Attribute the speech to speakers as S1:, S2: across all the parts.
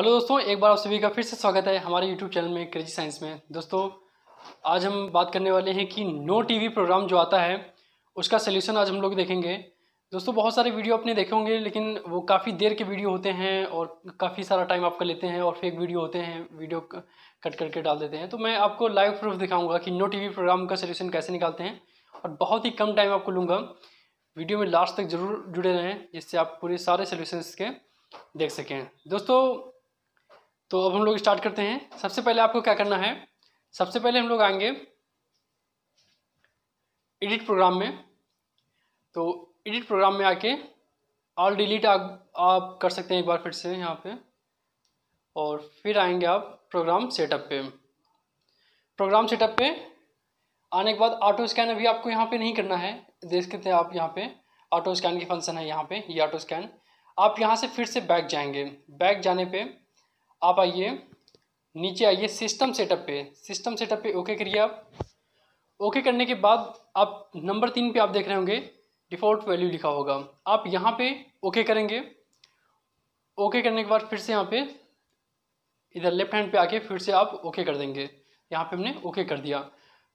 S1: hello दोस्तों एक बार आप सभी का फिर से स्वागत है हमारे यूट्यूब चैनल में क्रेजी साइंस में दोस्तों आज हम बात करने वाले हैं कि नो टीवी प्रोग्राम जो आता है उसका सलूशन आज हम लोग देखेंगे दोस्तों बहुत सारे वीडियो आपने देखे होंगे लेकिन वो काफ़ी देर के वीडियो होते हैं और काफ़ी सारा टाइम आपका लेते हैं और फेक वीडियो होते हैं वीडियो कट करके डाल देते हैं तो मैं आपको लाइव प्रूफ दिखाऊंगा कि नो टीवी प्रोग्राम का सोल्यूशन कैसे निकालते हैं और बहुत ही कम टाइम आपको लूँगा वीडियो में लास्ट तक जरूर जुड़े रहें जिससे आप पूरे सारे सोल्यूशन के देख सकें दोस्तों तो अब हम लोग स्टार्ट करते हैं सबसे पहले आपको क्या करना है सबसे पहले हम लोग आएंगे एडिट प्रोग्राम में तो एडिट प्रोग्राम में आके ऑल डिलीट आप, कर सकते हैं एक बार फिर से यहाँ पे और फिर आएंगे आप प्रोग्राम सेटअप पे प्रोग्राम सेटअप पे आने के बाद ऑटो स्कैन अभी आपको यहाँ पे नहीं करना है देख सकते हैं आप यहाँ पे ऑटो स्कैन की फंक्शन है यहाँ पे ये यह ऑटो स्कैन आप यहाँ से फिर से बैक जाएंगे बैक जाने पे आप आइए नीचे आइए सिस्टम सेटअप पे सिस्टम सेटअप पे ओके करिए आप ओके करने के बाद आप नंबर तीन पे आप देख रहे होंगे डिफ़ॉल्ट वैल्यू लिखा होगा आप यहाँ पे ओके करेंगे ओके करने के बाद फिर से यहाँ पे इधर लेफ्ट हैंड पे आके फिर से आप ओके कर देंगे यहाँ पे हमने ओके कर दिया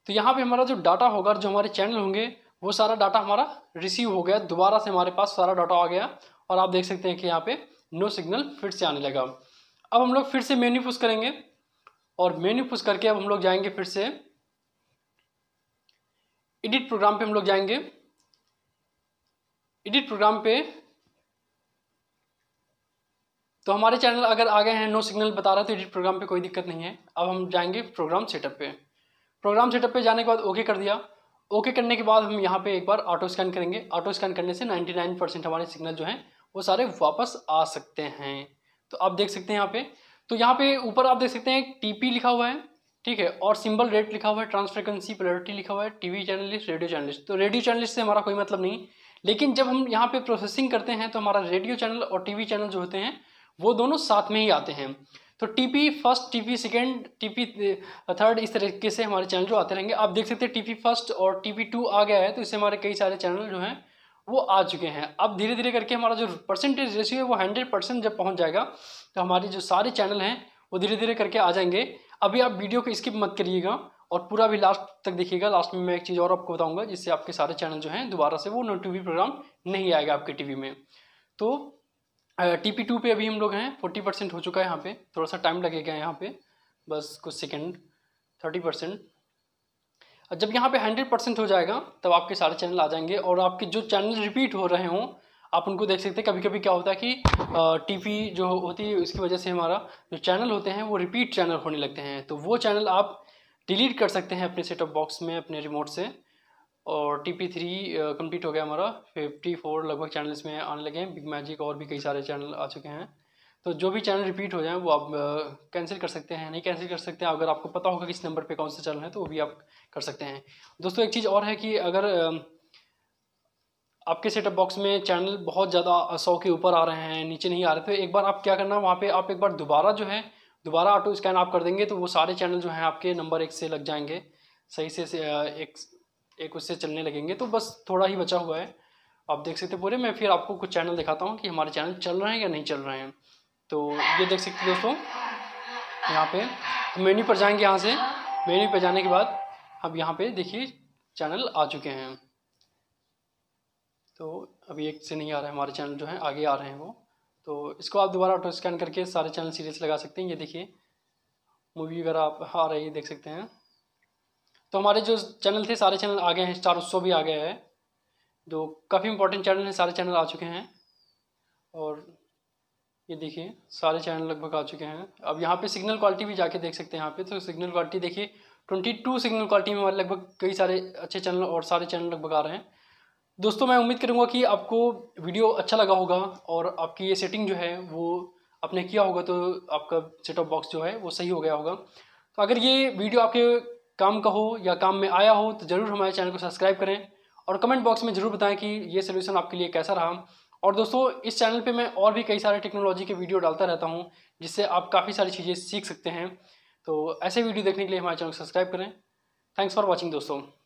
S1: तो यहाँ पे हमारा जो डाटा होगा जो हमारे चैनल होंगे वो सारा डाटा हमारा रिसीव हो गया दोबारा से हमारे पास सारा डाटा आ गया और आप देख सकते हैं कि यहाँ पे नो सिग्नल फिर से आने लगा अब हम लोग फिर से मेन्यू पुश करेंगे और मेन्यू पुश करके अब हम लोग जाएंगे फिर से एडिट प्रोग्राम पे हम लोग जाएंगे एडिट प्रोग्राम पे तो हमारे चैनल अगर आ गए हैं नो सिग्नल बता रहा है तो एडिट प्रोग्राम पे कोई दिक्कत नहीं है अब हम जाएंगे प्रोग्राम सेटअप पे प्रोग्राम सेटअप पे जाने के बाद ओके कर दिया ओके करने के बाद हम यहाँ पे एक बार ऑटो स्कैन करेंगे ऑटो स्कैन करने से 99 परसेंट हमारे सिग्नल जो हैं वो सारे वापस आ सकते हैं तो आप देख सकते हैं यहाँ पे तो यहाँ पे ऊपर आप देख सकते हैं टीपी लिखा हुआ है ठीक है और सिंबल रेट लिखा हुआ है ट्रांसफ्रिक्वेंसी प्रायोरिटी लिखा हुआ है टीवी चैनलिस्ट रेडियो चैनलिस्ट तो रेडियो चैनलिस्ट से हमारा कोई मतलब नहीं लेकिन जब हम यहाँ पे प्रोसेसिंग करते हैं तो हमारा रेडियो चैनल और टीवी चैनल जो होते हैं वो दोनों साथ में ही आते हैं तो TP first TP second TP third इस तरीके से हमारे चैनल जो आते रहेंगे आप देख सकते हैं टीपी फर्स्ट और टीपी टू आ गया है तो इससे हमारे कई सारे चैनल जो हैं वो आ चुके हैं अब धीरे धीरे करके हमारा जो परसेंटेज रेशियो है वो हंड्रेड परसेंट जब पहुँच जाएगा तो हमारे जो सारे चैनल हैं वो धीरे धीरे करके आ जाएंगे अभी आप वीडियो को स्किप मत करिएगा और पूरा भी लास्ट तक देखिएगा लास्ट में मैं एक चीज़ और आपको बताऊंगा जिससे आपके सारे चैनल जो हैं दोबारा से वो नो टी प्रोग्राम नहीं आएगा आपके टी में तो टी पी टू पर अभी हम लोग हैं फोर्टी परसेंट हो चुका है यहाँ पर थोड़ा सा टाइम लगेगा यहाँ पर बस कुछ सेकेंड थर्टी परसेंट जब यहाँ पे हंड्रेड परसेंट हो जाएगा तब आपके सारे चैनल आ जाएंगे और आपके जो चैनल रिपीट हो रहे हों आप उनको देख सकते हैं कभी कभी क्या होता है कि टीपी जो होती है उसकी वजह से हमारा जो चैनल होते हैं वो रिपीट चैनल होने लगते हैं तो वो चैनल आप डिलीट कर सकते हैं अपने सेटअप बॉक्स में अपने रिमोट से और टी पी थ्री कम्प्लीट हो गया हमारा फिफ्टी फोर लगभग चैनल्स में आने लगे हैं बिग मैजिक और भी कई सारे चैनल आ चुके हैं तो जो भी चैनल रिपीट हो जाए वो आप कैंसिल कर सकते हैं नहीं कैंसिल कर सकते हैं अगर आपको पता होगा किस नंबर पे कौन से चैनल हैं तो वो भी आप कर सकते हैं दोस्तों एक चीज़ और है कि अगर आपके सेटअप बॉक्स में चैनल बहुत ज़्यादा सौ के ऊपर आ रहे हैं नीचे नहीं आ रहे तो एक बार आप क्या करना वहाँ पर आप एक बार दोबारा जो है दोबारा ऑटो स्कैन आप कर देंगे तो वो सारे चैनल जो हैं आपके नंबर एक से लग जाएंगे सही से, से एक एक उससे चलने लगेंगे तो बस थोड़ा ही बचा हुआ है आप देख सकते पूरे मैं फिर आपको कुछ चैनल दिखाता हूँ कि हमारे चैनल चल रहे हैं या नहीं चल रहे हैं तो ये देख सकते दोस्तों यहाँ पे हम मेन्यू पर जाएंगे यहाँ से मेन्यू पर जाने के बाद अब यहाँ पे देखिए चैनल आ चुके हैं तो अभी एक से नहीं आ रहे हमारे चैनल जो हैं आगे आ रहे हैं वो तो इसको आप दोबारा ऑटो स्कैन करके सारे चैनल सीरीज लगा सकते हैं ये देखिए मूवी वगैरह आप आ रही है देख सकते हैं तो हमारे जो चैनल थे सारे चैनल आ गए हैं स्टार उत्सव भी आ गया है जो काफ़ी इंपॉर्टेंट चैनल हैं सारे चैनल आ चुके हैं और ये देखिए सारे चैनल लगभग आ चुके हैं अब यहाँ पे सिग्नल क्वालिटी भी जाके देख सकते हैं यहाँ पे तो सिग्नल क्वालिटी देखिए ट्वेंटी टू सिग्नल क्वालिटी में हमारे लगभग कई सारे अच्छे चैनल और सारे चैनल लगभग आ रहे हैं दोस्तों मैं उम्मीद करूँगा कि आपको वीडियो अच्छा लगा होगा और आपकी ये सेटिंग जो है वो आपने किया होगा तो आपका सेटअप बॉक्स जो है वो सही हो गया होगा तो अगर ये वीडियो आपके काम का हो या काम में आया हो तो ज़रूर हमारे चैनल को सब्सक्राइब करें और कमेंट बॉक्स में ज़रूर बताएं कि ये सोल्यूशन आपके लिए कैसा रहा और दोस्तों इस चैनल पे मैं और भी कई सारे टेक्नोलॉजी के वीडियो डालता रहता हूँ जिससे आप काफ़ी सारी चीज़ें सीख सकते हैं तो ऐसे वीडियो देखने के लिए हमारे चैनल को सब्सक्राइब करें थैंक्स फॉर वॉचिंग दोस्तों